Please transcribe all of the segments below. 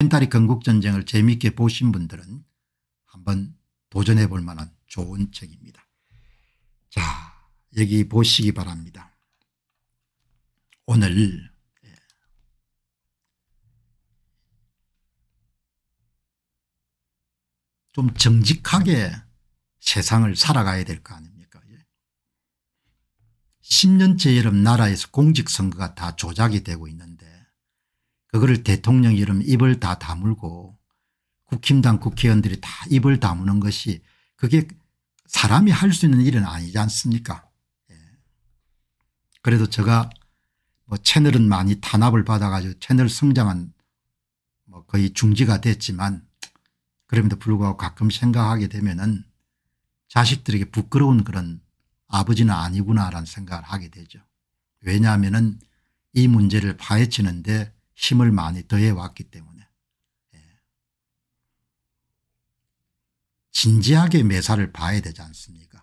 펜타리 건국전쟁을 재미있게 보신 분들은 한번 도전해 볼 만한 좋은 책입니다. 자 여기 보시기 바랍니다. 오늘 예. 좀 정직하게 세상을 살아가야 될 거 아닙니까 10년째 예. 여름 나라에서 공직선거가 다 조작이 되고 있는데 그거를 대통령 이름 입을 다 다물고 국힘당 국회의원들이 다 입을 다무는 것이 그게 사람이 할 수 있는 일은 아니지 않습니까 예. 그래도 제가 뭐 채널은 많이 탄압을 받아가지고 채널 성장은 뭐 거의 중지가 됐지만 그럼에도 불구하고 가끔 생각하게 되면은 자식들에게 부끄러운 그런 아버지는 아니구나라는 생각을 하게 되죠. 왜냐하면이 문제를 파헤치는데 힘을 많이 더해왔기 때문에 예. 진지하게 매사를 봐야 되지 않습니까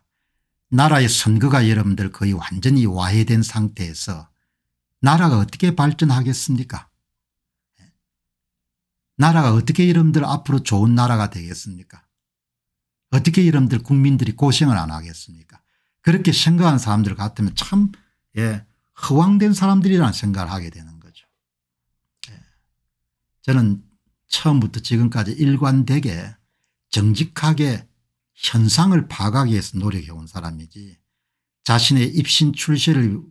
나라의 선거가 여러분들 거의 완전히 와해된 상태에서 나라가 어떻게 발전하겠습니까 예. 나라가 어떻게 여러분들 앞으로 좋은 나라가 되겠습니까 어떻게 여러분들 국민들이 고생을 안 하겠습니까 그렇게 생각하는 사람들 같으면 참 예, 허황된 사람들이라는 생각을 하게 되는 저는 처음부터 지금까지 일관되게 정직하게 현상을 파악하기 위해서 노력해 온 사람이지 자신의 입신 출세를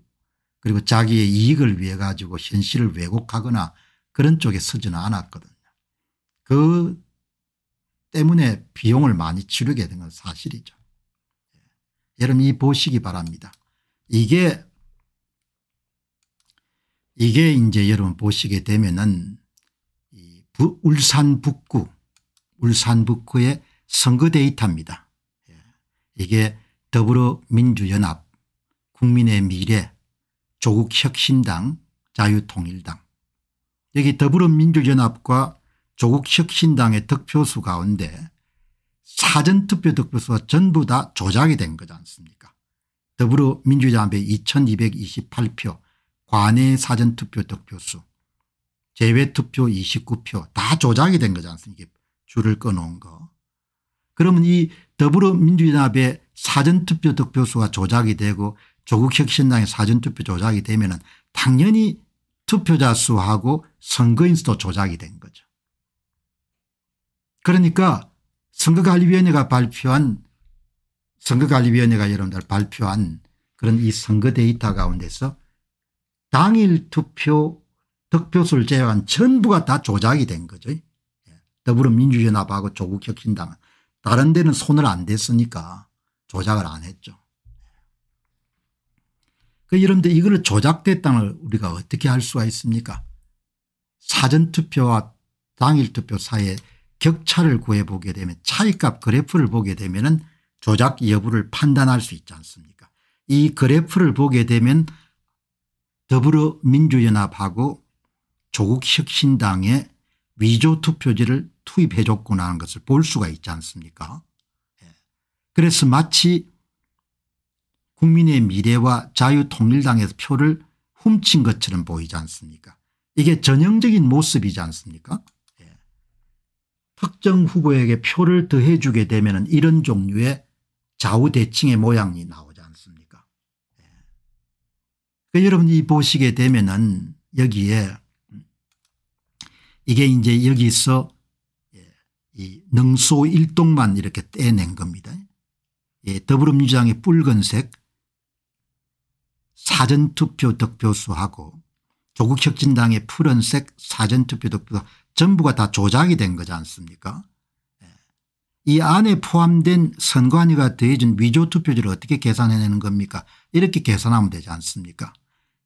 그리고 자기의 이익을 위해 가지고 현실을 왜곡하거나 그런 쪽에 서지는 않았거든요. 그 때문에 비용을 많이 치르게 된 건 사실이죠. 예. 여러분 이 보시기 바랍니다. 이게 이게 이제 여러분 보시게 되면은 부, 울산 북구 울산 북구의 선거 데이터입니다. 예. 이게 더불어민주연합 국민의 미래 조국혁신당 자유통일당 여기 더불어민주연합과 조국혁신당의 득표수 가운데 사전투표 득표수가 전부 다 조작이 된 거지 않습니까 더불어민주연합의 2228표 관내 사전투표 득표수 재외투표 29표 다 조작이 된 거지 않습니까 줄을 끊어온 거. 그러면 이 더불어민주연합의 사전투표 득표수가 조작이 되고 조국혁신당의 사전투표 조작이 되면 은 당연히 투표자 수하고 선거인 수도 조작이 된 거죠. 그러니까 선거관리위원회가 발표한 선거관리위원회가 여러분들 발표한 그런 이 선거 데이터 가운데서 당일 투표 득표수를 제외한 전부가 다 조작이 된 거죠. 예. 더불어민주연합하고 조국 혁신당은 다른 데는 손을 안 댔으니까 조작을 안 했죠. 예. 그 이런데 이거 조작됐다는 우리가 어떻게 알 수가 있습니까 사전투표와 당일투표 사이에 격차를 구해보게 되면 차이값 그래프를 보게 되면 은 조작 여부를 판단할 수 있지 않습니까 이 그래프를 보게 되면 더불어민주연합하고 조국혁신당에 위조 투표지를 투입해 줬구나 하는 것을 볼 수가 있지 않습니까 예. 그래서 마치 국민의 미래와 자유통일당에서 표를 훔친 것처럼 보이지 않습니까 이게 전형적인 모습이지 않습니까 특정 예. 후보에게 표를 더해주게 되면 이런 종류의 좌우대칭의 모양이 나오지 않습니까 예. 그러니까 여러분이 보시게 되면 여기에 이게 이제 여기서 예, 이 능소 일동만 이렇게 떼낸 겁니다. 예, 더불어민주당의 붉은색 사전투표 득표수하고 조국혁진당의 푸른색 사전투표 득표 전부가 다 조작이 된 거지 않습니까 예. 이 안에 포함된 선관위가 대해준 위조투표지를 어떻게 계산해내는 겁니까 이렇게 계산하면 되지 않습니까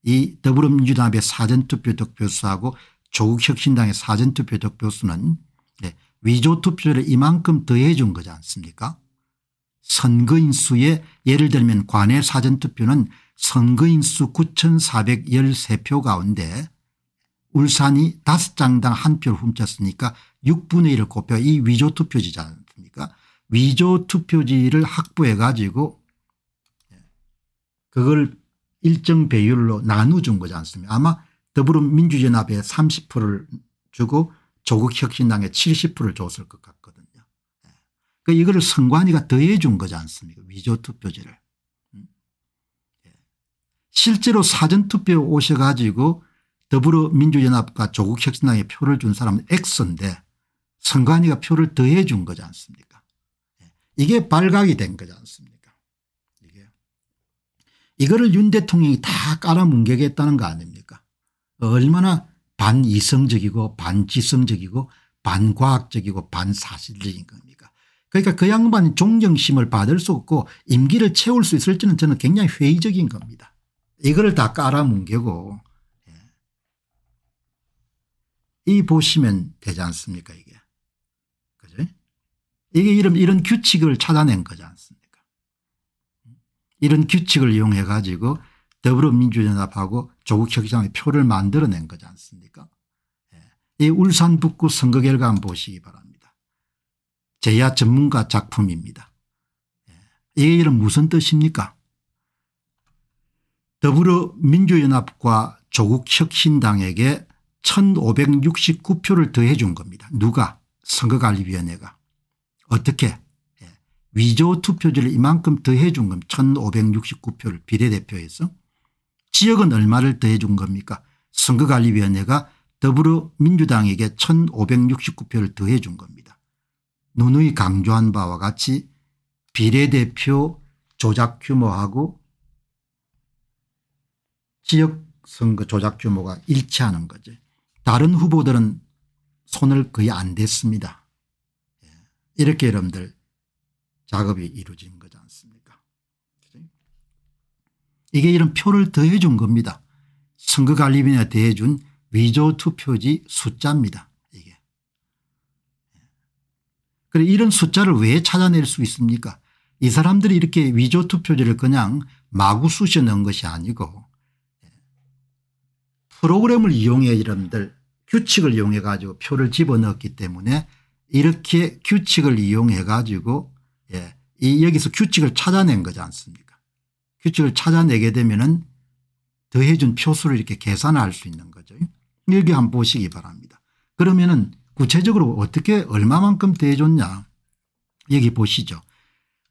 이 더불어민주당 앞 사전투표 득표수하고 조국혁신당의 사전투표 득표수는 네, 위조투표를 이만큼 더해 준 거지 않습니까 선거인 수에 예를 들면 관내 사전투표는 선거인 수 9413표 가운데 울산이 5장당 한 표를 훔쳤으니까 6분의 1을 곱혀 이 위조투표지지 않습니까 위조투표지를 확보해 가지고 네, 그걸 일정 배율로 나눠준 거지 않습니까 아마 더불어민주연합에 30%를 주고 조국혁신당에 70%를 줬을 것 같거든요. 예. 그러니까 이거 선관위가 더해 준 거지 않습니까 위조투표제를. 음. 예. 실제로 사전투표에 오셔가지고 더불어민주연합과 조국혁신당에 표를 준 사람은 X인데 선관위가 표를 더해 준 거지 않습니까 예. 이게 발각이 된 거지 않습니까 이게. 이거를 윤 대통령이 다 깔아뭉개겠다는 거 아닙니까 얼마나 반이성적이고 반지성적이고 반과학적이고 반사실적인 겁니까 그러니까 그 양반 존경심을 받을 수 없고 임기를 채울 수 있을지는 저는 굉장히 회의적인 겁니다. 이걸다 깔아뭉개고 예. 이 보시면 되지 않습니까 이게. 그죠? 이게 이런, 이런 규칙을 찾아낸 거지 않습니까 이런 규칙을 이용해 가지고 더불어민주연합하고 조국혁장의 표를 만들어낸 거지 않습니까 예. 이 울산 북구 선거 결과 한번 보시기 바랍니다. 제야 전문가 작품입니다. 예. 이게 이런 무슨 뜻입니까 더불어민주연합과 조국혁신당에게 1569표를 더해 준 겁니다. 누가 선거관리위원회가 어떻게 예. 위조 투표지를 이만큼 더해 준건 1569표를 비례대표에서 지역은 얼마를 더해 준 겁니까 선거관리위원회가 더불어민주당에게 1569표를 더해 준 겁니다. 누누이 강조한 바와 같이 비례대표 조작 규모하고 지역 선거 조작 규모가 일치하는 거죠. 다른 후보들은 손을 거의 안 댔습니다. 예, 이렇게 여러분들 작업이 이루어진 거지 않습니까 이게 이런 표를 더해 준 겁니다. 선거관리위원회 해준 위조 투표지 숫자입니다. 이게. 그래 이런 숫자를 왜 찾아낼 수 있습니까 이 사람들이 이렇게 위조 투표지를 그냥 마구 쑤셔 넣은 것이 아니고 프로그램을 이용해 이름들 규칙을 이용해 가지고 표를 집어넣었기 때문에 이렇게 규칙을 이용해 가지고 예, 이 여기서 규칙을 찾아낸 거지 않습니까 규칙을 찾아내게 되면은 더해준 표수를 이렇게 계산할 수 있는 거죠. 여기 한번 보시기 바랍니다. 그러면은 구체적으로 어떻게 얼마만큼 더해줬냐 여기 보시죠.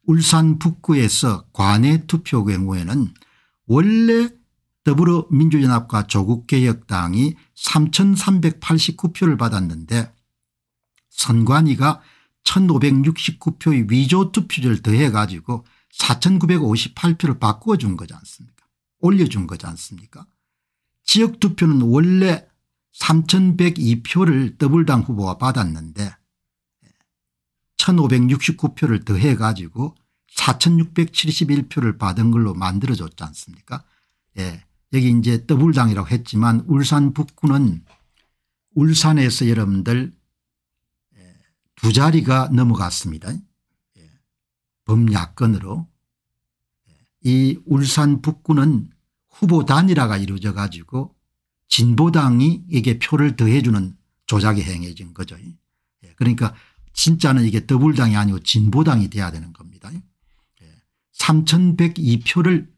울산 북구에서 관외 투표 경우에는 원래 더불어민주연합과 조국개혁당이 3,389표를 받았는데 선관위가 1,569표의 위조 투표를 더해 가지고 4,958표를 바꾸어 준 거지 않습니까 올려준 거지 않습니까 지역투표는 원래 3,102표를 더블당 후보가 받았는데 1,569표를 더해 가지고 4,671표를 받은 걸로 만들어졌지 않습니까 예. 여기 이제 더블당이라고 했지만 울산 북구는 울산에서 여러분들 예, 두 자리가 넘어갔습니다. 범야권으로 이 울산 북구는 후보 단일화가 이루어져 가지고 진보당이 이게 표를 더해주는 조작이 행해진 거죠. 예, 그러니까 진짜는 이게 더블당이 아니고 진보당이 돼야 되는 겁니다. 3102표를 예,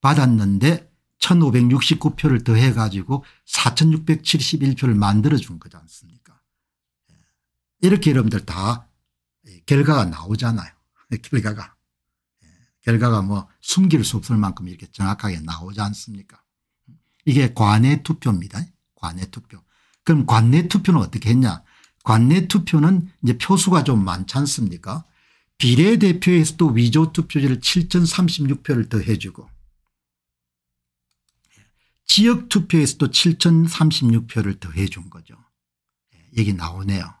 받았는데 1569표를 더해 가지고 4671표를 만들어 준 거지 않습니까 예, 이렇게 여러분들 다 결과가 나오잖아요. 결과가. 예, 결과가 뭐 숨길 수 없을 만큼 이렇게 정확하게 나오지 않습니까? 이게 관내 투표입니다. 관내 투표. 그럼 관내 투표는 어떻게 했냐? 관내 투표는 이제 표수가 좀 많지 않습니까? 비례대표에서도 위조 투표제를 7,036표를 더해주고 예, 지역 투표에서도 7,036표를 더해준 거죠. 여기 예, 나오네요.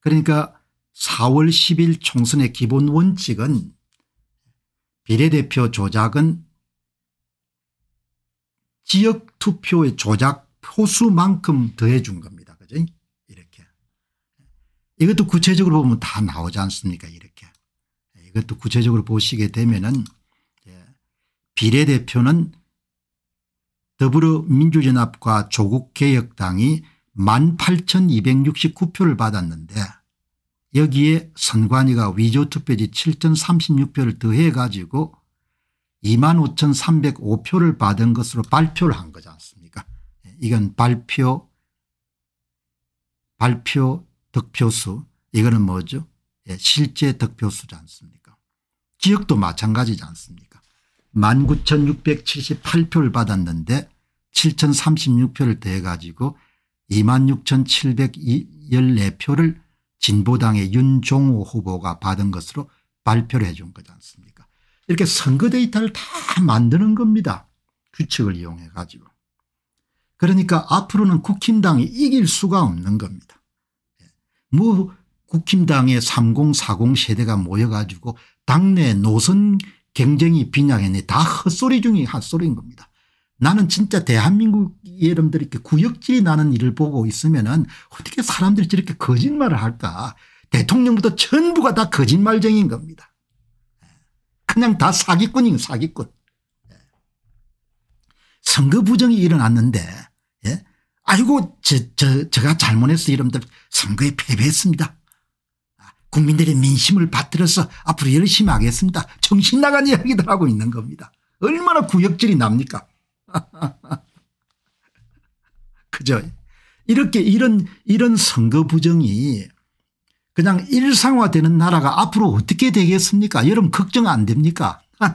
그러니까 4월 10일 총선의 기본 원칙은 비례대표 조작은 지역 투표의 조작 표수만큼 더해준 겁니다. 그죠? 이렇게. 이것도 구체적으로 보면 다 나오지 않습니까? 이렇게. 이것도 구체적으로 보시게 되면은 예, 비례대표는 더불어민주연합과 조국개혁당이 18,269표를 받았는데 여기에 선관위가 위조투표지 7,036표를 더해 가지고 25,305표를 받은 것으로 발표를 한 거지 않습니까 예, 이건 발표 발표 득표수 이거는 뭐죠 예, 실제 득표수지 않습니까 지역도 마찬가지지 않습니까 19,678표를 받았는데 7,036표를 더해 가지고 26,714표를 진보당의 윤종호 후보가 받은 것으로 발표를 해준 거지 않습니까 이렇게 선거 데이터를 다 만드는 겁니다. 규칙을 이용해 가지고. 그러니까 앞으로는 국힘당이 이길 수가 없는 겁니다. 예. 뭐 국힘당의 3040 세대가 모여가지고 당내 노선 경쟁이 빈약했네. 다 헛소리 중에 헛소리인 겁니다. 나는 진짜 대한민국 여러분들 이렇게 구역질이 나는 일을 보고 있으면은 어떻게 사람들이 저렇게 거짓말을 할까. 대통령부터 전부가 다 거짓말쟁인 겁니다. 그냥 다 사기꾼인 사기꾼. 선거 부정이 일어났는데 예? 아이고 저, 저, 제가 잘못했어 여러분들 선거에 패배했습니다. 국민들의 민심을 받들어서 앞으로 열심히 하겠습니다. 정신 나간 이야기들 하고 있는 겁니다. 얼마나 구역질이 납니까 그죠? 이렇게 이런 이런 선거 부정이 그냥 일상화되는 나라가 앞으로 어떻게 되겠습니까? 여러분 걱정 안 됩니까?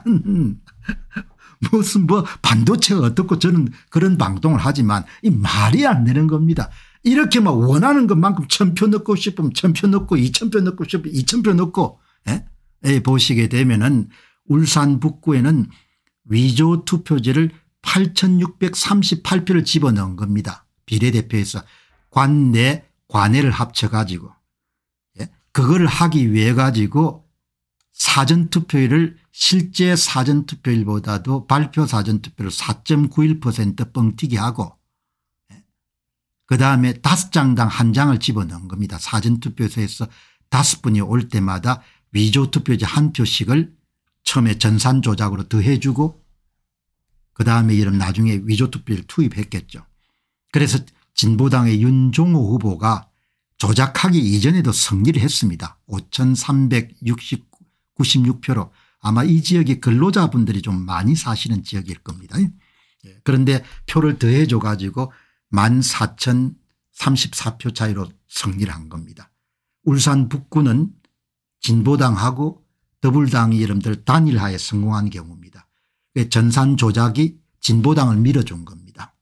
무슨 뭐 반도체가 어떻고 저는 그런 방송을 하지만 이 말이 안 되는 겁니다. 이렇게 막 원하는 것만큼 천표 넣고 싶으면 천표 넣고 이천표 넣고 싶으면 이천표 넣고 에? 예? 예, 보시게 되면은 울산 북구에는 위조 투표지를 8,638표를 집어넣은 겁니다. 비례대표에서 관내 관해를 합쳐가지고 예? 그걸 하기 위해 가지고 사전투표율을 실제 사전투표율보다도 발표 사전투표를 4.91% 뻥튀기 하고 예? 그다음에 다섯 장당 한 장을 집어넣은 겁니다. 사전투표소에서 다섯 분이 올 때마다 위조투표지 한 표씩을 처음에 전산조작으로 더해주고 그다음에 이름 나중에 위조투표 투입했겠죠. 그래서 진보당의 윤종호 후보가 조작하기 이전에도 승리를 했습니다. 5396표로 아마 이 지역이 근로자분들이 좀 많이 사시는 지역일 겁니다. 예. 그런데 표를 더해 줘 가지고 14,034표 차이로 승리를 한 겁니다. 울산 북구는 진보당하고 더불당 이름들 단일화에 성공한 경우입니다. 그 전산 조작이 진보당을 밀어준 겁니다.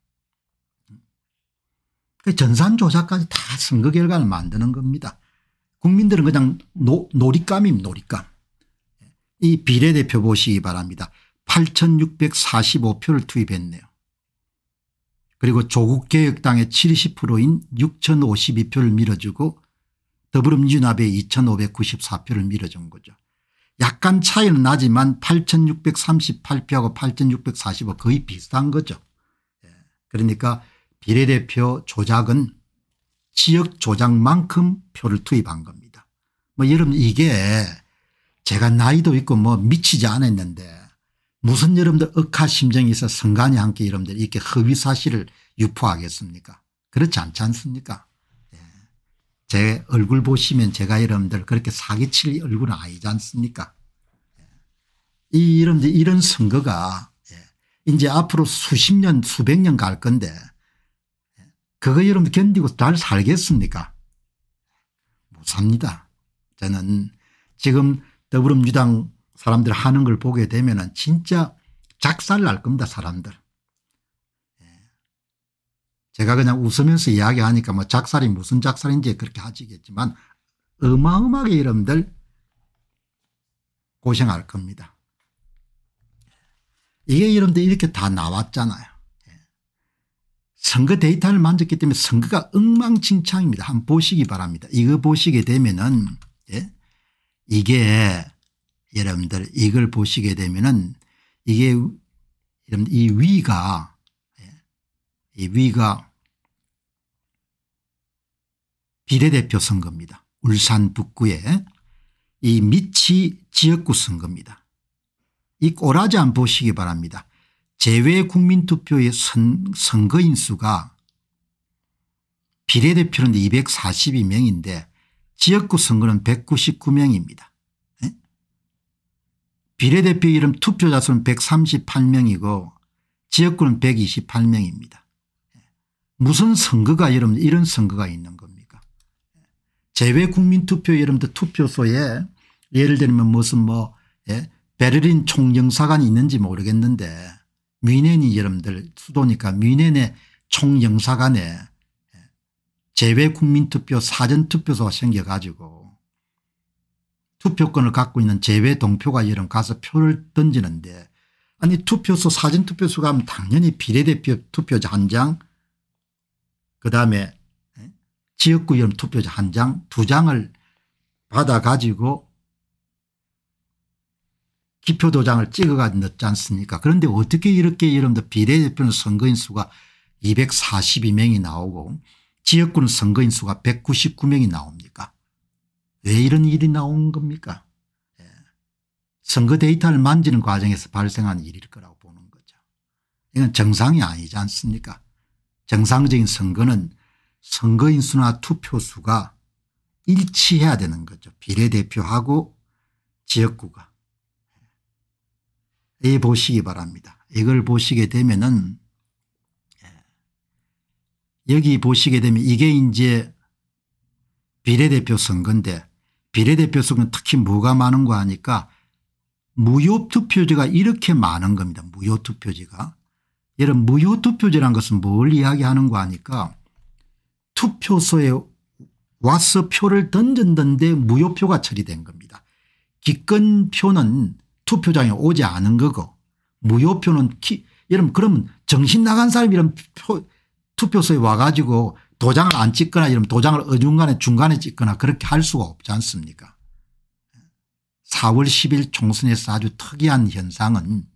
그 전산 조작까지 다 선거 결과를 만드는 겁니다. 국민들은 그냥 노, 놀잇감임 놀잇감. 이 비례대표 보시기 바랍니다. 8645표를 투입했네요. 그리고 조국개혁당의 70%인 6052표를 밀어주고 더불어민주연합의 2594표를 밀어준 거죠. 약간 차이는 나지만 8638표하고 8 6 4 5표 거의 비슷한 거죠. 예. 그러니까 비례대표 조작은 지역 조작만큼 표를 투입한 겁니다. 뭐 여러분 이게 제가 나이도 있고 뭐 미치지 않았는데 무슨 여러분들 억하심정이 있 성간이 함께 여러분들 이렇게 허위사실을 유포하겠습니까 그렇지 않지 않습니까 제 얼굴 보시면 제가 여러분들 그렇게 사기칠 얼굴은 아니지 않습니까? 이, 이런, 이런 선거가 예, 이제 앞으로 수십 년, 수백 년 갈 건데 예, 그거 여러분 견디고 잘 살겠습니까? 못 삽니다. 저는 지금 더불어민주당 사람들 하는 걸 보게 되면 진짜 작살 날 겁니다, 사람들. 제가 그냥 웃으면서 이야기하니까 뭐 작살이 무슨 작살인지 그렇게 하시겠지만 어마어마하게 여러분들 고생할 겁니다. 이게 여러분들 이렇게 다 나왔잖아요. 예. 선거 데이터를 만졌기 때문에 선거가 엉망진창입니다. 한번 보시기 바랍니다. 이거 보시게 되면은 예? 이게 여러분들 이걸 보시게 되면은 이게 여러분 이 위가 예? 이 위가 비례대표 선거입니다. 울산 북구의 이 미치 지역구 선거입니다. 이 꼬라지 안 보시기 바랍니다. 제외국민투표의 선거인 수가 비례대표는 242명인데 지역구 선거는 199명입니다. 네? 예? 비례대표 이름 투표자 수는 138명이고 지역구는 128명입니다. 예? 무슨 선거가 여러분 이런 선거가 있는 겁니다. 재외 국민투표 여러분들 투표소에 예를 들면 무슨 뭐 예? 베를린 총영사관이 있는지 모르겠는데 뮌헨이 여러분들 수도니까 뮌헨의 총영사관에 재외 예, 국민투표 사전투표소가 생겨가지고 투표권을 갖고 있는 재외 동표가 여러 가서 표를 던지는데 아니 투표소 사전투표소 가면 당연히 비례대표 투표자 한 장 그다음에 지역구 의원 투표자 한 장, 두 장을 받아 가지고 기표 도장을 찍어가지 넣지 않습니까? 그런데 어떻게 이렇게 여러분들 비례대표는 선거인 수가 242명이 나오고 지역구는 선거인 수가 199명이 나옵니까? 왜 이런 일이 나온 겁니까? 예. 선거 데이터를 만지는 과정에서 발생한 일일 거라고 보는 거죠. 이건 정상이 아니지 않습니까? 정상적인 선거는 선거인수나 투표수가 일치해야 되는 거죠. 비례대표하고 지역구가. 이 보시기 바랍니다. 이걸 보시게 되면은 예. 여기 보시게 되면 이게 이제 비례대표 선거인데 비례대표 선거는 특히 뭐가 많은 거 하니까 무효투표제가 이렇게 많은 겁니다. 무효투표제가. 이런 무효투표제란 것은 뭘 이야기하는 거 하니까 투표소에 와서 표를 던졌는데 무효표가 처리된 겁니다. 기권표는 투표장에 오지 않은 거고 무효표는 키, 여러분 그러면 정신 나간 사람이 이런 표, 투표소에 와가지고 도장을 안 찍거나 이러면 도장을 어중간에 중간에 찍거나 그렇게 할 수가 없지 않습니까 4월 10일 총선에서 아주 특이한 현상은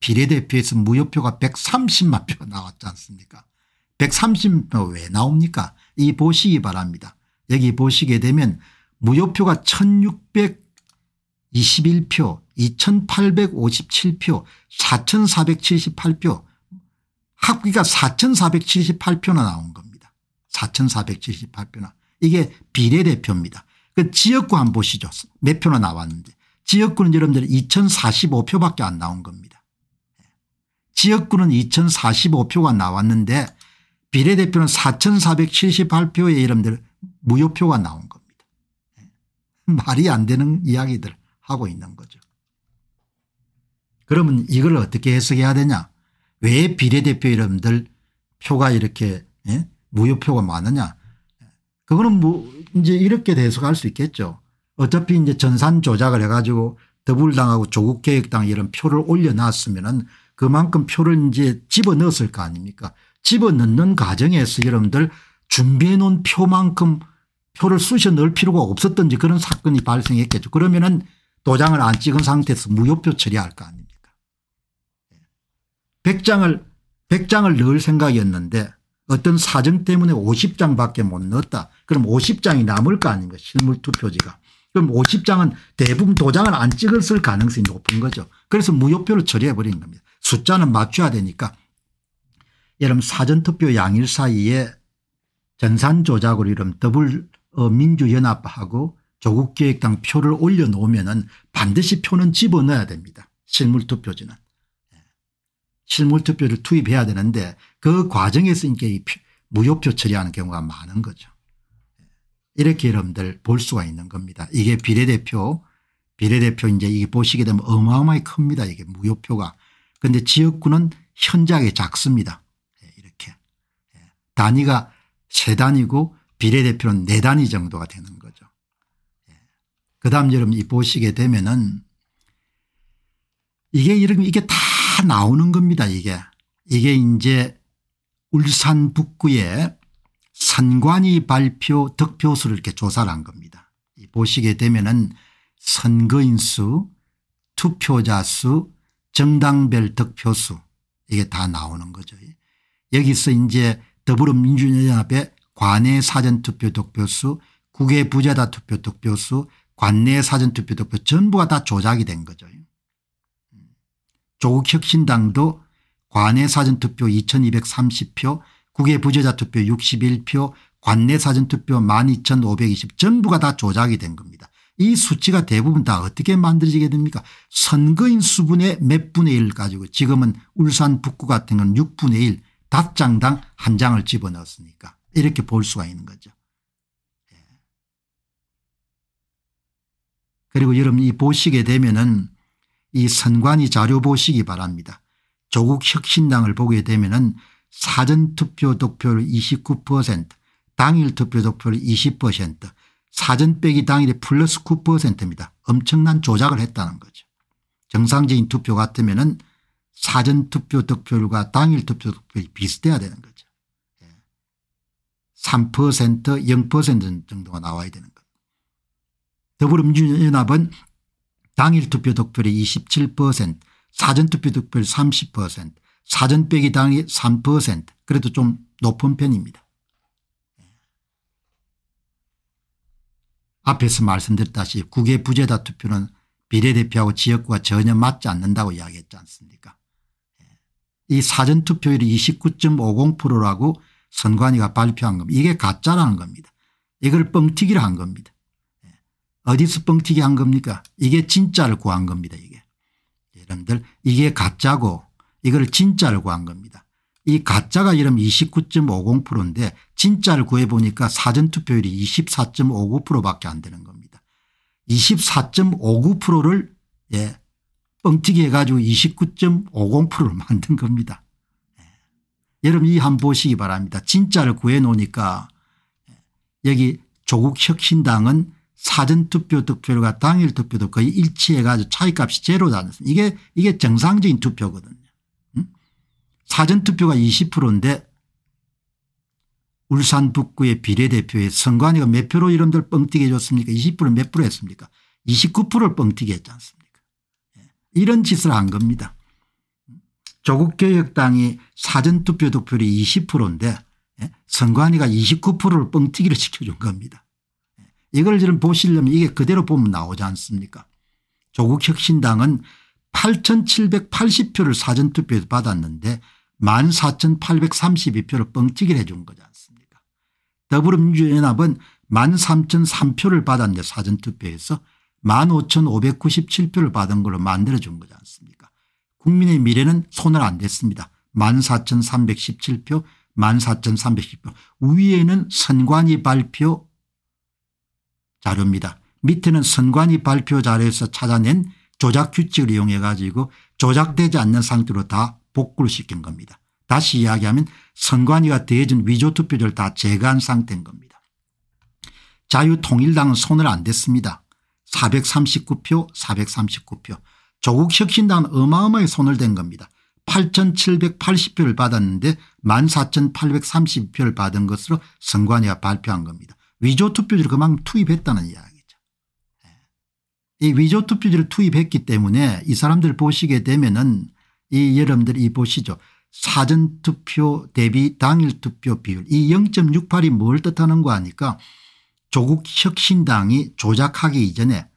비례대표에서 무효표가 130만 표 나왔지 않습니까 130표 왜 나옵니까 이 보시기 바랍니다. 여기 보시게 되면 무효표가 1621표 2857표 4478표 합기가 4478표나 나온 겁니다. 4478표나 이게 비례대표입니다. 그 지역구 한 보시죠. 몇 표나 나왔는데 지역구는 여러분들 2045표밖에 안 나온 겁니다. 예. 지역구는 2045표가 나왔는데 비례대표는 4,478표의 이름들 무효표가 나온 겁니다. 네. 말이 안 되는 이야기들 하고 있는 거죠. 그러면 이걸 어떻게 해석해야 되냐 왜 비례대표 이름들 표가 이렇게 예? 무효표가 많으냐 그거는 뭐 이제 이렇게 해석할 수 있겠죠. 어차피 이제 전산 조작을 해가지고 더불당하고 조국계획당 이런 표를 올려놨으면 그만큼 표를 이제 집어넣었을 거 아닙니까 집어넣는 과정에서 여러분들 준비해 놓은 표만큼 표를 쑤셔 넣을 필요가 없었던지 그런 사건이 발생했겠죠. 그러면은 도장을 안 찍은 상태에서 무효표 처리할 거 아닙니까. 100장을 100장을 넣을 생각이었는데 어떤 사정 때문에 50장밖에 못 넣었다. 그럼 50장이 남을 거 아닌가 실물 투표지가. 그럼 50장은 대부분 도장을 안 찍었을 가능성이 높은 거죠. 그래서 무효표를 처리해버린 겁니다. 숫자는 맞춰야 되니까 여름 사전투표 양일 사이에 전산조작으로 이름 더불 민주연합하고 조국기획당 표를 올려놓으면 은 반드시 표는 집어넣어야 됩니다. 실물투표지는. 예. 실물투표를 투입해야 되는데 그 과정에서 이게 무효표 처리하는 경우가 많은 거죠. 예. 이렇게 여러분들 볼 수가 있는 겁니다. 이게 비례대표 비례대표 이제 이게 보시게 되면 어마어마히 큽니다. 이게 무효표가. 그런데 지역구는 현저하게 작습니다. 단위가 세 단위고 비례대표는 네 단위 정도가 되는 거죠. 예. 그 다음 여러분 이 보시게 되면은 이게 이런 이게 다 나오는 겁니다 이게. 이게 이제 울산 북구의 선관위 발표 득표수를 이렇게 조사를 한 겁니다. 보시게 되면은 선거인 수, 투표자 수, 정당별 득표수 이게 다 나오는 거죠. 여기서 이제 더불어민주연합의 관내 사전투표 득표수 국외 부재다 투표 득표수 관내 사전투표 득표 전부가 다 조작이 된 거죠. 조국혁신당도 관내 사전투표 2230표 국외 부재자 투표 61표 관내 사전투표 12,520 전부가 다 조작이 된 겁니다. 이 수치가 대부분 다 어떻게 만들어지게 됩니까 선거인 수분의 몇 분의 1 가지고 지금은 울산 북구 같은 건 6분의 1 답장당 한 장을 집어넣었으니까 이렇게 볼 수가 있는 거죠. 예. 그리고 여러분 이 보시게 되면은 이 선관위 자료 보시기 바랍니다. 조국 혁신당을 보게 되면은 사전투표 득표율 29% 당일 투표 득표율 20% 사전 빼기 당일에 플러스 9%입니다. 엄청난 조작을 했다는 거죠. 정상적인 투표 같으면 은 사전투표 득표율과 당일투표 득표율이 비슷해야 되는 거죠. 3% 예. 0% 정도가 나와야 되는 것. 더불어민주연합은 당일투표 득표율이 27% 사전투표 득표율 30% 사전 빼기 당이 3% 그래도 좀 높은 편입니다. 예. 앞에서 말씀드렸다시피 국외 부재다 투표는 비례대표하고 지역구가 전혀 맞지 않는다고 이야기했지 않습니까 이 사전투표율이 29.50%라고 선관위가 발표한 겁니다. 이게 가짜라는 겁니다. 이걸 뻥튀기를 한 겁니다. 예. 어디서 뻥튀기 한 겁니까 이게 진짜를 구한 겁니다 이게. 여러분들 이게 가짜고 이걸 진짜를 구한 겁니다. 이 가짜가 이러면 29.50%인데 진짜를 구해보니까 사전투표율이 24.59% 밖에 안 되는 겁니다. 24.59%를 예, 뻥튀기 해가지고 29.50%를 만든 겁니다. 예. 여러분 이 한 보시기 바랍니다. 진짜를 구해 놓으니까 예. 여기 조국 혁신당은 사전투표 득표율과 당일 투표도 거의 일치해 가지고 차이값이 제로다 이게 이게 정상적인 투표거든요. 음? 사전투표가 20%인데 울산 북구의 비례대표의 선관위가 몇 표로 이름들 뻥튀기 해줬습니까 20%몇 프로 했습니까 29%를 뻥튀기 했지 않습니까 이런 짓을 한 겁니다. 조국개혁당이 사전투표 득표율이 20%인데 예, 선관위가 29%를 뻥튀기를 시켜준 겁니다. 예, 이걸 지금 보시려면 이게 그대로 보면 나오지 않습니까 조국혁신당은 8780표를 사전투표에서 받았는데 14,832표를 뻥튀기를 해준 거지 않습니까 더불어민주연합은 13,003표를 받았는데 사전투표에서 15,597표를 받은 걸로 만들어준 거지 않습니까 국민의 미래는 손을 안 댔습니다. 14,317표 14,310표 위에는 선관위 발표 자료입니다. 밑에는 선관위 발표 자료에서 찾아낸 조작 규칙을 이용해 가지고 조작되지 않는 상태로 다 복구를 시킨 겁니다. 다시 이야기하면 선관위가 대해준 위조 투표를 다 제거한 상태인 겁니다. 자유통일당은 손을 안 댔습니다. 439표 439표 조국 혁신당 어마어마의 손을 댄 겁니다. 8780표를 받았는데 14830표를 받은 것으로 선관위가 발표한 겁니다. 위조 투표지를 그만 큼 투입했다는 이야기죠. 예. 이 위조 투표지를 투입했기 때문에 이 사람들 보시게 되면은 이 여러분들 이 보시죠. 사전투표 대비 당일 투표 비율 이 0.68이 뭘뜻하는거아니까 조국 혁신당이 조작하기 이전에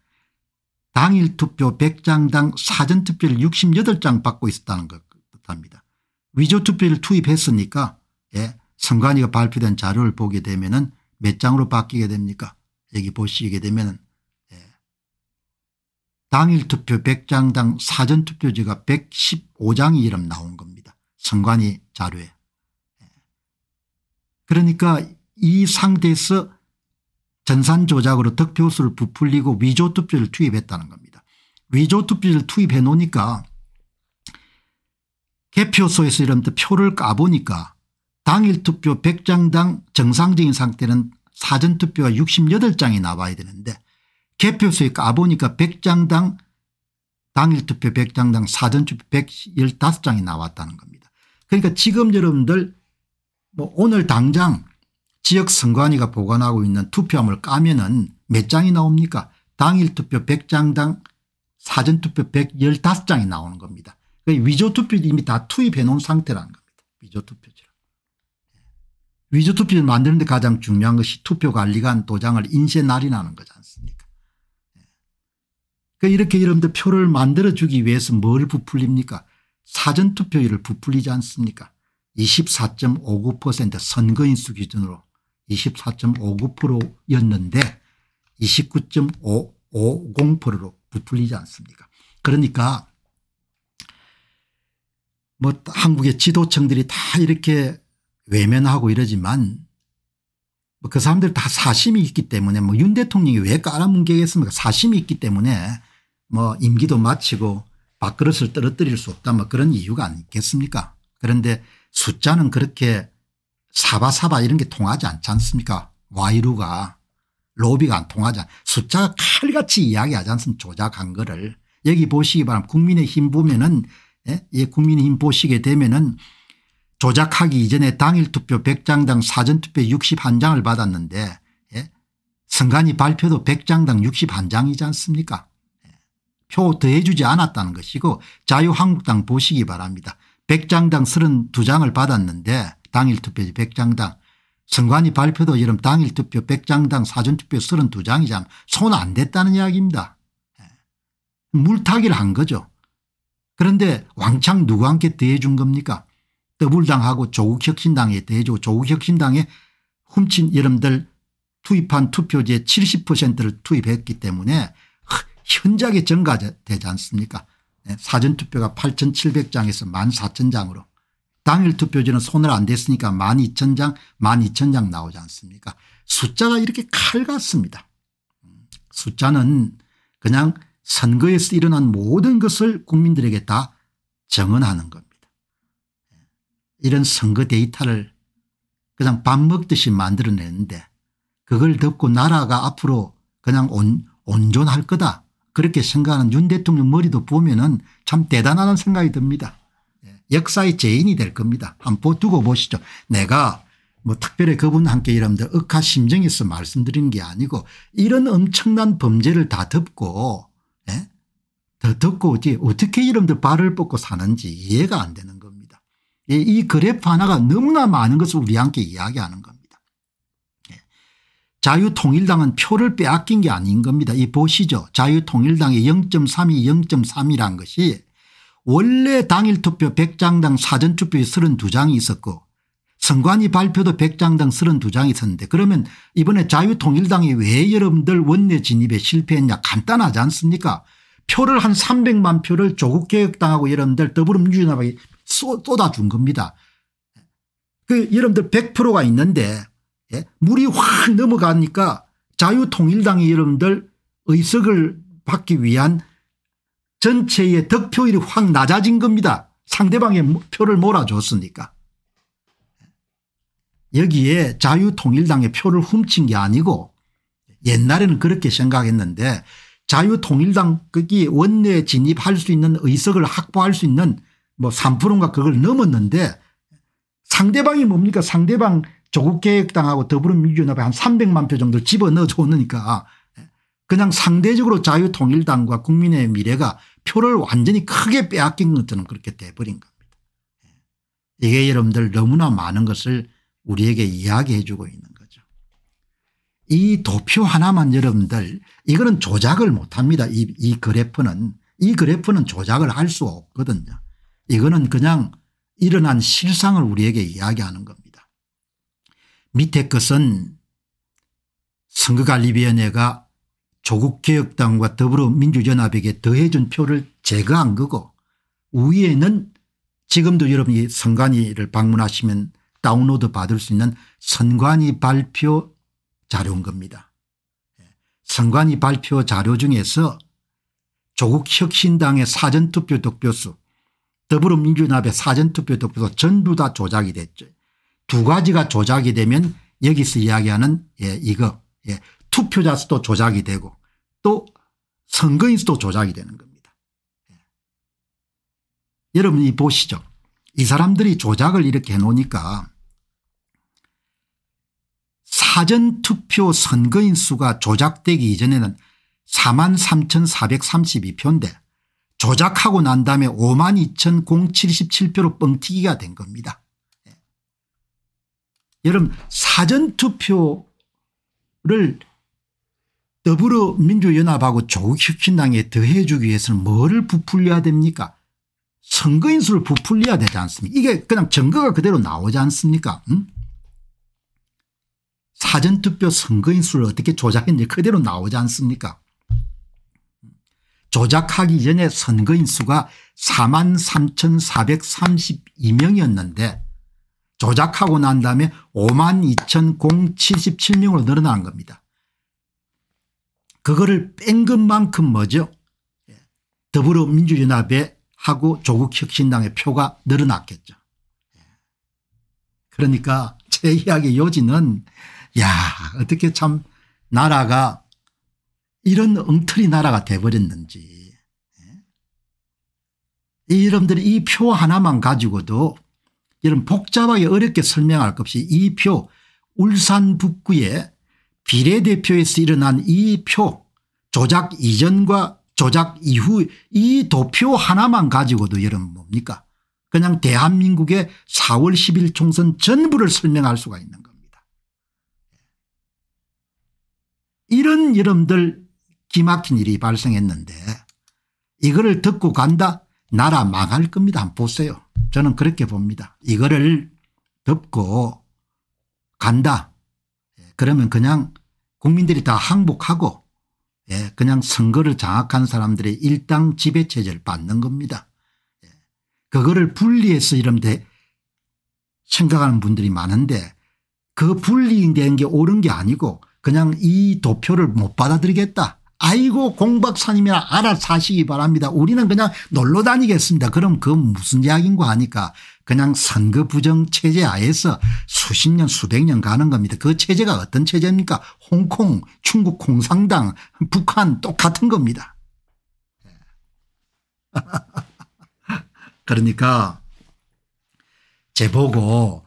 당일 투표 100장당 사전투표를 68장 받고 있었다는 것 같답니다. 위조투표를 투입했으니까 예, 선관위가 발표된 자료를 보게 되면 은몇 장으로 바뀌게 됩니까 여기 보시게 되면 은 예, 당일 투표 100장당 사전투표지가 115장이 이름 나온 겁니다. 선관위 자료에. 예. 그러니까 이 상태에서 전산 조작으로 득표수를 부풀리고 위조 투표를 투입했다는 겁니다. 위조 투표를 투입해 놓으니까 개표소에서 이런 표를 까보니까 당일 투표 100장당 정상적인 상태는 사전투표가 68장이 나와야 되는데 개표소에 까보니까 100장당 당일 투표 100장당 사전투표 115장이 나왔다는 겁니다. 그러니까 지금 여러분들 뭐 오늘 당장 지역 선관위가 보관하고 있는 투표함을 까면 은몇 장이 나옵니까 당일 투표 100장당 사전투표 115장이 나오는 겁니다. 위조투표지 이미 다 투입해 놓은 상태라는 겁니다. 위조투표지라. 예. 위조투표지를 만드는데 가장 중요한 것이 투표관리관 도장을 인쇄 날인하는 거지 않습니까 예. 그러니까 이렇게 여러분들 표를 만들어주기 위해서 뭘 부풀립니까 사전투표율을 부풀리지 않습니까 24.59% 선거인수 기준으로 24.59%였는데 29.50%로 부풀리지 않습니까 그러니까 뭐 한국의 지도층들이 다 이렇게 외면하고 이러지만 뭐 그 사람들 다 사심이 있기 때문에 뭐 윤 대통령이 왜 깔아뭉개겠습니까 사심이 있기 때문에 뭐 임기도 마치고 밥그릇을 떨어뜨릴 수 없다 뭐 그런 이유가 아니겠습니까 그런데 숫자는 그렇게 사바사바 이런 게 통하지 않지 않습니까 와이루가 로비가 안 통하지 않 숫자가 칼같이 이야기하지 않습니까 조작한 거를 여기 보시기 바랍니다. 국민의힘 보면은 예 국민의힘 보시게 되면은 조작하기 이전에 당일 투표 100장당 사전투표 61장을 받았는데 예? 선관위 발표도 100장당 61장이지 않습니까 예. 표 더해주지 않았다는 것이고 자유한국당 보시기 바랍니다. 100장당 32장을 받았는데 당일 투표지 100장당 선관위 발표도 여름 당일 투표 100장당 사전투표 32장이장 손안 댔다는 이야기입니다. 예. 물타기를 한 거죠. 그런데 왕창 누구 함께 대해준 겁니까 더불당하고 조국혁신당에 대해주고 조국혁신당에 훔친 여러분들 투입한 투표지 70%를 투입했기 때문에 현저하게 증가되지 않습니까 예, 사전투표가 8,700장에서 14,000장으로 당일 투표지는 손을 안 댔으니까 12,000장 12,000장 나오지 않습니까 숫자가 이렇게 칼 같습니다. 숫자는 그냥 선거에서 일어난 모든 것을 국민들에게 다 정언하는 겁니다. 이런 선거 데이터를 그냥 밥 먹듯이 만들어내는데 그걸 덮고 나라가 앞으로 그냥 온, 온존할 거다 그렇게 생각하는 윤 대통령 머리도 보면 은참 대단하다는 생각이 듭니다. 역사의 죄인이 될 겁니다. 한 번 두고 보시죠. 내가 뭐 특별히 그분한테 여러분들 억하 심정이 있 말씀드린 게 아니고 이런 엄청난 범죄를 다 덮고 예? 더 덮고 이제 어떻게 여러분들 발을 뻗고 사는지 이해가 안 되는 겁니다. 예, 이 그래프 하나가 너무나 많은 것을 우리한테 이야기하는 겁니다. 예. 자유통일당은 표를 빼앗긴 게 아닌 겁니다. 이 보시죠. 자유통일당의 0.32 0.3이란 것이 원래 당일 투표 100장당 사전투표에 32장이 있었고 선관위 발표도 100장당 32장이 있었는데 그러면 이번에 자유통일당이 왜 여러분들 원내 진입에 실패했냐 간단하지 않습니까 표를 한 300만 표를 조국개혁당하고 여러분들 더불어민주당합에 쏟아준 겁니다. 그 여러분들 100%가 있는데 예? 물이 확 넘어가니까 자유통일당이 여러분들 의석을 받기 위한 전체의 득표율이 확 낮아진 겁니다. 상대방의 표를 몰아줬으니까. 여기에 자유통일당의 표를 훔친 게 아니고 옛날에는 그렇게 생각했는데 자유통일당이 원내에 진입할 수 있는 의석을 확보할 수 있는 뭐 3%인가 그걸 넘었는데 상대방이 뭡니까 상대방 조국개혁당하고 더불어민주연합에 한 300만 표 정도 집어넣어 줬으니까 그냥 상대적으로 자유통일당과 국민의 미래가 표를 완전히 크게 빼앗긴 것들은 그렇게 돼버린 겁니다. 예. 이게 여러분들 너무나 많은 것을 우리에게 이야기해 주고 있는 거죠. 이 도표 하나만 여러분들 이거는 조작을 못합니다. 이, 이 그래프는 이 그래프는 조작을 할 수 없거든요. 이거는 그냥 일어난 실상을 우리에게 이야기하는 겁니다. 밑에 것은 선거관리위원회가 조국개혁당과 더불어민주연합에게 더해준 표를 제거한 거고 위에는 지금도 여러분이 선관위를 방문하시면 다운로드 받을 수 있는 선관위 발표 자료인 겁니다. 예. 선관위 발표 자료 중에서 조국혁신당의 사전투표 득표수 더불어민주연합의 사전투표 득표수 전부 다 조작이 됐죠. 두 가지가 조작이 되면 여기서 이야기하는 예 이거 예 투표자 수도 조작이 되고 또 선거인 수도 조작이 되는 겁니다. 예. 여러분이 보시죠. 이 사람들이 조작을 이렇게 해놓으니까 사전투표 선거인 수가 조작되기 이전에는 4만 3,432표인데 조작하고 난 다음에 5만 2,077표로 뻥튀기가 된 겁니다. 예. 여러분 사전투표를 더불어민주연합하고 조국혁신당에 더해주기 위해서는 뭐를 부풀려야 됩니까 선거인수를 부풀려야 되지 않습니까 이게 그냥 증거가 그대로 나오지 않습니까 응? 사전투표 선거인수를 어떻게 조작했는지 그대로 나오지 않습니까 조작하기 전에 선거인수가 4만 3,432명이었는데 조작하고 난 다음에 5만 2,077명으로 늘어난 겁니다. 그거를 뺀 것만큼 뭐죠 예. 더불어민주연합에 하고 조국혁신당의 표가 늘어났겠죠. 예. 그러니까 제 이야기 요지는 야 어떻게 참 나라가 이런 엉터리 나라가 돼버렸는지 예. 이 여러분들이 이 표 하나만 가지고도 이런 복잡하게 어렵게 설명할 것 없이 이 표 울산 북구에 비례대표에서 일어난 이 표 조작 이전과 조작 이후 이 도표 하나만 가지고도 여러분 뭡니까 그냥 대한민국의 4월 10일 총선 전부를 설명할 수가 있는 겁니다. 이런 여러분들 기막힌 일이 발생했는데 이거를 듣고 간다 나라 망할 겁니다. 한번 보세요. 저는 그렇게 봅니다. 이거를 듣고 간다 그러면 그냥 국민들이 다 항복하고 예, 그냥 선거를 장악한 사람들의 일당 지배체제를 받는 겁니다. 예, 그거를 분리해서 이런 데 생각하는 분들이 많은데 그 분리된 게 옳은 게 아니고 그냥 이 도표를 못 받아들이겠다. 아이고 공박사님이나 알아서 시기 바랍니다. 우리는 그냥 놀러 다니겠습니다. 그럼 그 무슨 이야기인가 하니까 그냥 선거 부정 체제 하에서 수십 년 수백 년 가는 겁니다. 그 체제가 어떤 체제입니까 홍콩 중국 공산당 북한 똑같은 겁니다. 그러니까 제보고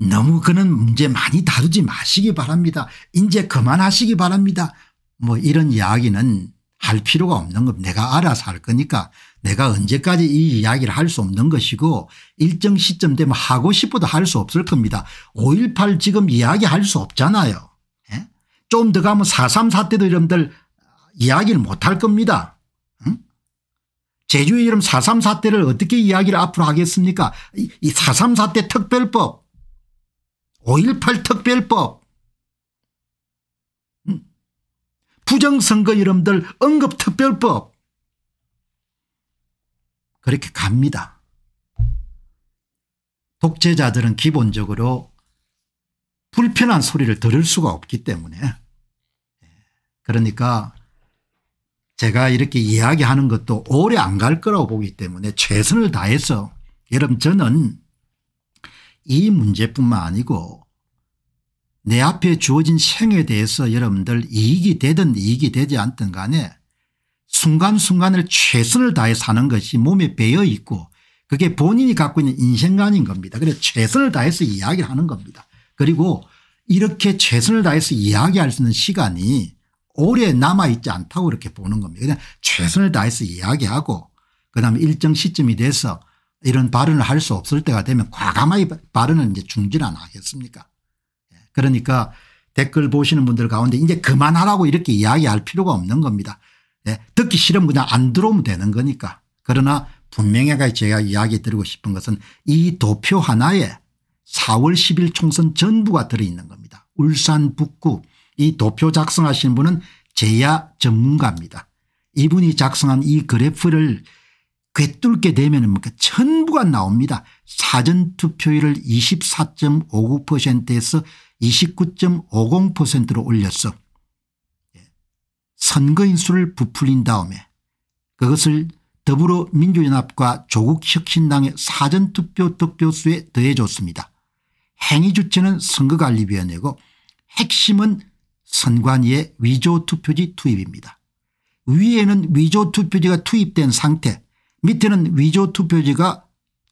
너무 그는 문제 많이 다루지 마시기 바랍니다. 이제 그만하시기 바랍니다. 뭐 이런 이야기는 할 필요가 없는 겁니다. 내가 알아서 할 거니까 내가 언제까지 이 이야기를 할 수 없는 것이고 일정 시점 되면 하고 싶어도 할 수 없을 겁니다. 5.18 지금 이야기할 수 없잖아요. 예? 좀더 가면 4.3 때도 여러분들 이야기를 못할 겁니다. 제주의 이름 4.3 4때를 어떻게 이야기를 앞으로 하겠습니까? 이4.3 4 때 특별법 5.18 특별법 부정선거 이름들 언급특별법 그렇게 갑니다. 독재자들은 기본적으로 불편한 소리를 들을 수가 없기 때문에 그러니까 제가 이렇게 이야기하는 것도 오래 안 갈 거라고 보기 때문에 최선을 다해서 여러분 저는 이 문제뿐만 아니고 내 앞에 주어진 생에 대해서 여러분들 이익이 되든 이익이 되지 않든 간에 순간순간을 최선을 다해 사는 것이 몸에 배어 있고 그게 본인이 갖고 있는 인생관인 겁니다. 그래서 최선을 다해서 이야기를 하는 겁니다. 그리고 이렇게 최선을 다해서 이야기할 수 있는 시간이 오래 남아있지 않다고 그렇게 보는 겁니다. 그냥 최선을 다해서 이야기하고 그다음에 일정 시점이 돼서 이런 발언을 할 수 없을 때가 되면 과감하게 발언을 이제 중지는 안 하겠습니까 그러니까 댓글 보시는 분들 가운데 이제 그만하라고 이렇게 이야기할 필요가 없는 겁니다. 예. 듣기 싫으면 그냥 안 들어오면 되는 거니까. 그러나 분명히 제가 이야기 드리고 싶은 것은 이 도표 하나에 4월 10일 총선 전부가 들어있는 겁니다. 울산 북구 이 도표 작성하신 분은 제야 전문가입니다. 이분이 작성한 이 그래프를 꿰뚫게 되면 뭐 전부가 나옵니다. 사전투표율을 24.59%에서 29.50%로 올렸어. 예. 선거인 수를 부풀린 다음에 그것을 더불어민주연합과 조국혁신당의 사전투표 득표수에 더해줬습니다. 행위 주체는 선거관리위원회고 핵심은 선관위의 위조투표지 투입입니다. 위에는 위조투표지가 투입된 상태 밑에는 위조투표지가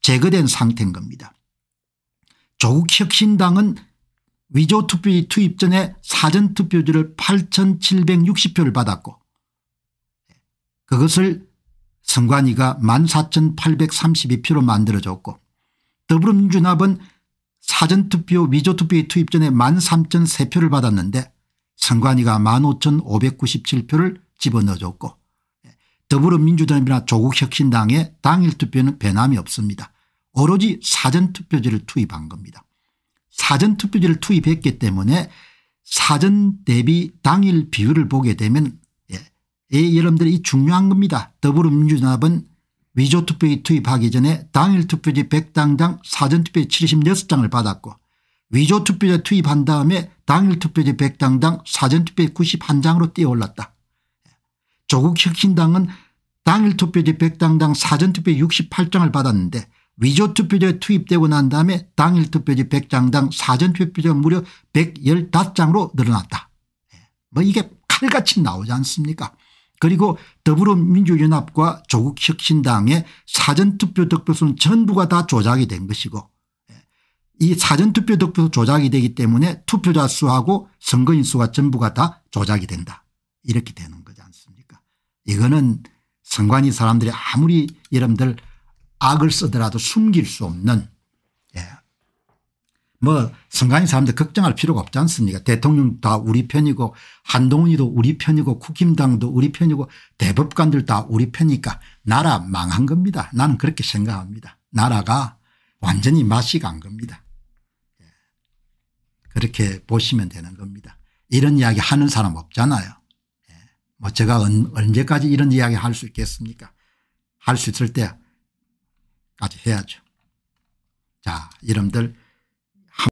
제거된 상태인 겁니다. 조국혁신당은 위조 투표 투입 전에 사전 투표지를 8,760표를 받았고 그것을 선관위가 14,832표로 만들어줬고 더불어민주당은 사전투표 위조투표의 투입 전에 13,003표를 받았는데 선관위가 15,597표를 집어넣어줬고 더불어민주당이나 조국혁신당의 당일투표는 변함이 없습니다. 오로지 사전투표지를 투입한 겁니다. 사전투표지를 투입했기 때문에 사전 대비 당일 비율을 보게 되면 예, 예 여러분들 이 중요한 겁니다. 더불어민주당은 위조투표에 투입하기 전에 당일투표지 100당당 사전투표지 76장을 받았고 위조투표제 투입한 다음에 당일투표지 100당당 사전투표제 91장으로 뛰어올랐다. 조국 혁신당은 당일투표지 100당당 사전투표 68장을 받았는데 위조투표제 투입되고 난 다음에 당일 투표지 100장당 사전투표지가 무려 115장으로 늘어났다. 예. 뭐 이게 칼같이 나오지 않습니까 그리고 더불어민주연합과 조국혁신당의 사전투표 득표수는 전부가 다 조작이 된 것이고 예. 이 사전투표 득표수 조작이 되기 때문에 투표자 수하고 선거인 수가 전부가 다 조작이 된다. 이렇게 되는 거지 않습니까 이거는 선관위 사람들이 아무리 여러분들 악을 쓰더라도 숨길 수 없는 예. 뭐선관이 사람들 걱정할 필요가 없지 않습니까 대통령 다 우리 편이고 한동훈이도 우리 편이고 국힘당도 우리 편이고 대법관들 다 우리 편이니까 나라 망한 겁니다. 나는 그렇게 생각합니다. 나라가 완전히 맛이 간 겁니다. 예. 그렇게 보시면 되는 겁니다. 이런 이야기 하는 사람 없잖아요. 예. 뭐 제가 언제까지 이런 이야기 할 수 있겠습니까 할 수 있을 때 아지 해야죠. 자, 이름들